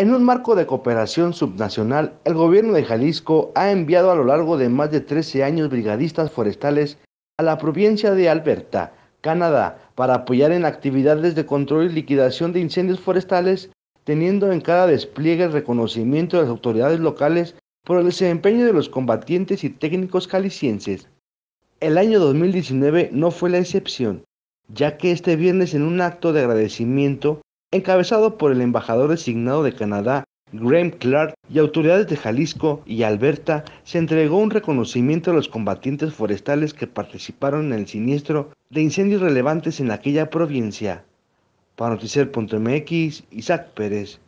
En un marco de cooperación subnacional, el gobierno de Jalisco ha enviado a lo largo de más de 13 años brigadistas forestales a la provincia de Alberta, Canadá, para apoyar en actividades de control y liquidación de incendios forestales, teniendo en cada despliegue el reconocimiento de las autoridades locales por el desempeño de los combatientes y técnicos jaliscienses. El año 2019 no fue la excepción, ya que este viernes en un acto de agradecimiento encabezado por el embajador designado de Canadá, Graham Clark, y autoridades de Jalisco y Alberta, se entregó un reconocimiento a los combatientes forestales que participaron en el siniestro de incendios relevantes en aquella provincia. Para Noticier.mx, Isaac Pérez.